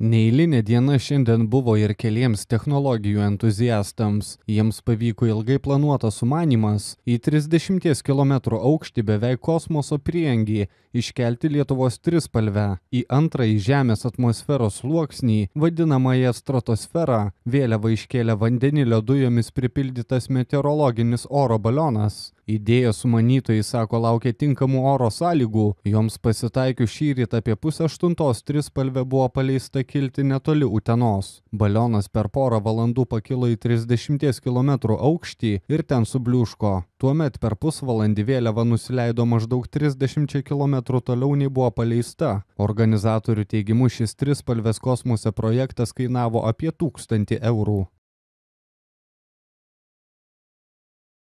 Neįlinė diena šiandien buvo ir keliems technologijų entuziastams. Jiems pavyko ilgai planuotas sumanimas į 30 km aukštį beveik kosmoso priengį iškelti Lietuvos trispalvę į antrąjį Žemės atmosferos sluoksnį, vadinamąją stratosferą, vėliavą iškėlė vandenilio dujomis pripildytas meteorologinis oro balionas. Idėjos sumanytojai sako laukia tinkamų oro sąlygų, joms pasitaikius šį rytą apie pusę aštuntos trispalvė buvo paleista kilti netoli Utenos. Balionas per porą valandų pakilo į 30 km aukštį ir ten subliūško. Tuomet per pusvalandį vėliava nusileido maždaug 30 km toliau nei buvo paleista. Organizatorių teigimu šis trispalvės kosmose projektas kainavo apie 1000 eurų.